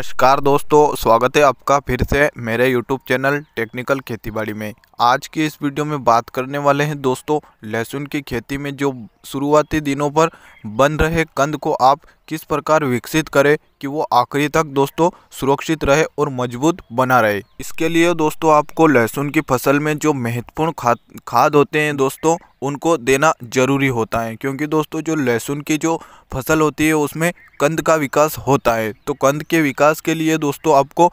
नमस्कार दोस्तों स्वागत है आपका फिर से मेरे YouTube चैनल टेक्निकल खेतीबाड़ी में आज की इस वीडियो में बात करने वाले हैं दोस्तों लहसुन की खेती में जो शुरुआती दिनों पर बन रहे कंद को आप किस प्रकार विकसित करें कि वो आखिरी तक दोस्तों सुरक्षित रहे और मजबूत बना रहे इसके लिए दोस्तों आपको लहसुन की फसल में जो महत्वपूर्ण खाद खाद होते हैं दोस्तों उनको देना ज़रूरी होता है क्योंकि दोस्तों जो लहसुन की जो फसल होती है उसमें कंद का विकास होता है तो कंद के विकास के लिए दोस्तों आपको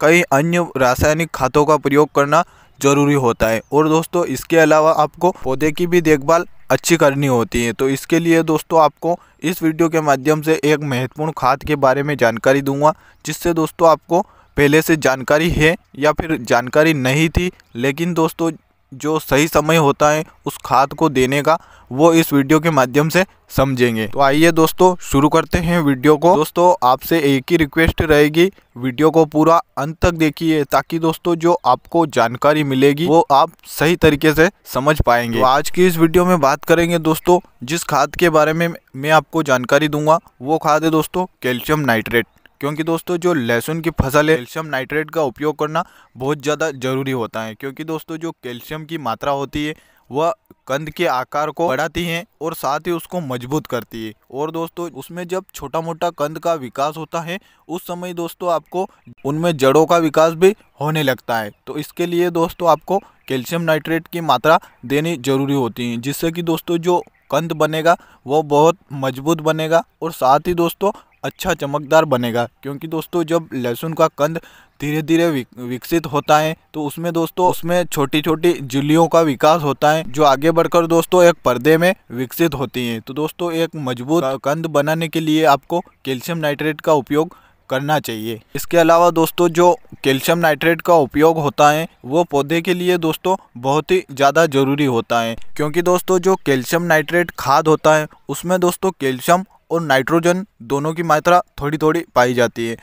कई अन्य रासायनिक खादों का प्रयोग करना ज़रूरी होता है और दोस्तों इसके अलावा आपको पौधे की भी देखभाल अच्छी करनी होती है तो इसके लिए दोस्तों आपको इस वीडियो के माध्यम से एक महत्वपूर्ण खाद के बारे में जानकारी दूंगा जिससे दोस्तों आपको पहले से जानकारी है या फिर जानकारी नहीं थी लेकिन दोस्तों जो सही समय होता है उस खाद को देने का वो इस वीडियो के माध्यम से समझेंगे तो आइए दोस्तों शुरू करते हैं वीडियो को दोस्तों आपसे एक ही रिक्वेस्ट रहेगी वीडियो को पूरा अंत तक देखिए ताकि दोस्तों जो आपको जानकारी मिलेगी वो आप सही तरीके से समझ पाएंगे तो आज की इस वीडियो में बात करेंगे दोस्तों जिस खाद के बारे में मैं आपको जानकारी दूंगा वो खाद है दोस्तों कैल्शियम नाइट्रेट क्योंकि दोस्तों जो लहसुन की फसल है कैल्शियम नाइट्रेट का उपयोग करना बहुत ज़्यादा ज़रूरी होता है क्योंकि दोस्तों जो कैल्शियम की मात्रा होती है वह कंद के आकार को बढ़ाती हैं और साथ ही उसको मजबूत करती है और दोस्तों उसमें जब छोटा मोटा कंद का विकास होता है उस समय दोस्तों आपको उनमें जड़ों का विकास भी होने लगता है तो इसके लिए दोस्तों आपको कैल्शियम नाइट्रेट की मात्रा देनी जरूरी होती है जिससे कि दोस्तों जो कंद बनेगा वो बहुत मजबूत बनेगा और साथ ही दोस्तों अच्छा चमकदार बनेगा क्योंकि दोस्तों जब लहसुन का कंद धीरे धीरे विकसित होता है तो उसमें दोस्तों उसमें छोटी छोटी जुलियों का विकास होता है जो आगे बढ़कर दोस्तों एक पर्दे में विकसित होती हैं तो दोस्तों एक मजबूत कंद बनाने के लिए आपको कैल्शियम नाइट्रेट का उपयोग करना चाहिए इसके अलावा दोस्तों जो कैल्शियम नाइट्रेट का उपयोग होता है वो पौधे के लिए दोस्तों बहुत ही ज़्यादा ज़रूरी होता है क्योंकि दोस्तों जो कैल्शियम नाइट्रेट खाद होता है उसमें दोस्तों कैल्शियम और नाइट्रोजन दोनों की मात्रा थोड़ी थोड़ी पाई जाती है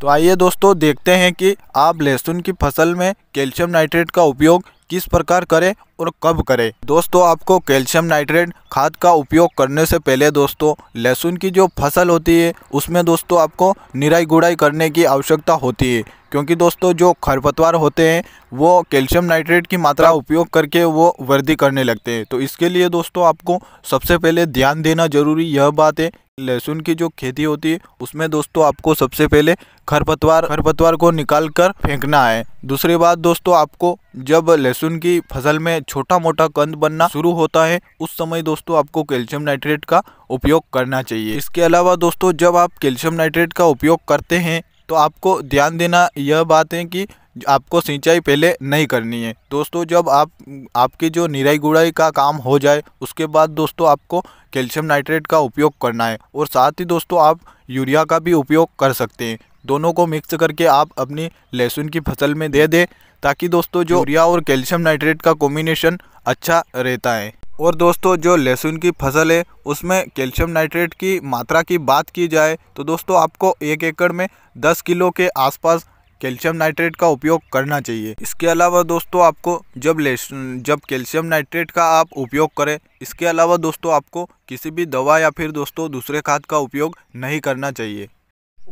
तो आइए दोस्तों देखते हैं कि आप लहसुन की फसल में कैल्शियम नाइट्रेट का उपयोग किस प्रकार करें और कब करें दोस्तों आपको कैल्शियम नाइट्रेट खाद का उपयोग करने से पहले दोस्तों लहसुन की जो फसल होती है उसमें दोस्तों आपको निराई गुड़ाई करने की आवश्यकता होती है क्योंकि दोस्तों जो खरपतवार होते हैं वो कैल्शियम नाइट्रेट की मात्रा उपयोग करके वो वृद्धि करने लगते हैं तो इसके लिए दोस्तों आपको सबसे पहले ध्यान देना ज़रूरी यह बात है लहसुन की जो खेती होती है उसमें दोस्तों आपको सबसे पहले खरपतवार खरपतवार को निकाल कर फेंकना है दूसरी बात दोस्तों आपको जब लहसुन की फसल में छोटा मोटा कंद बनना शुरू होता है उस समय दोस्तों आपको कैल्शियम नाइट्रेट का उपयोग करना चाहिए इसके अलावा दोस्तों जब आप कैल्शियम नाइट्रेट का उपयोग करते हैं तो आपको ध्यान देना यह बात है कि आपको सिंचाई पहले नहीं करनी है दोस्तों जब आप आपकी जो निराई गुड़ाई का काम हो जाए उसके बाद दोस्तों आपको कैल्शियम नाइट्रेट का उपयोग करना है और साथ ही दोस्तों आप यूरिया का भी उपयोग कर सकते हैं दोनों को मिक्स करके आप अपनी लहसुन की फसल में दे दें ताकि दोस्तों जो यूरिया और कैल्शियम नाइट्रेट का कॉम्बिनेशन अच्छा रहता है और दोस्तों जो लहसुन की फसल है उसमें कैल्शियम नाइट्रेट की मात्रा की बात की जाए तो दोस्तों आपको एक एकड़ में 10 किलो के आसपास कैल्शियम नाइट्रेट का उपयोग करना चाहिए इसके अलावा दोस्तों आपको जब जब कैल्शियम नाइट्रेट का आप उपयोग करें इसके अलावा दोस्तों आपको किसी भी दवा या फिर दोस्तों दूसरे खाद का उपयोग नहीं करना चाहिए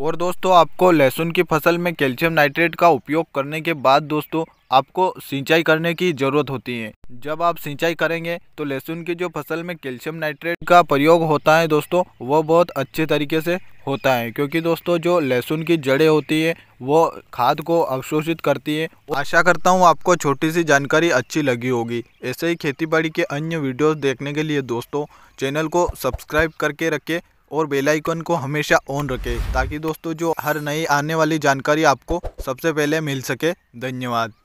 और दोस्तों आपको लहसुन की फसल में कैल्शियम नाइट्रेट का उपयोग करने के बाद दोस्तों आपको सिंचाई करने की ज़रूरत होती है जब आप सिंचाई करेंगे तो लहसुन की जो फसल में कैल्शियम नाइट्रेट का प्रयोग होता है दोस्तों वो बहुत अच्छे तरीके से होता है क्योंकि दोस्तों जो लहसुन की जड़ें होती है वो खाद को अवशोषित करती है आशा करता हूँ आपको छोटी सी जानकारी अच्छी लगी होगी ऐसे ही खेती बाड़ी के अन्य वीडियोज़ देखने के लिए दोस्तों चैनल को सब्सक्राइब करके रखें और बेल आइकन को हमेशा ऑन रखें ताकि दोस्तों जो हर नई आने वाली जानकारी आपको सबसे पहले मिल सके धन्यवाद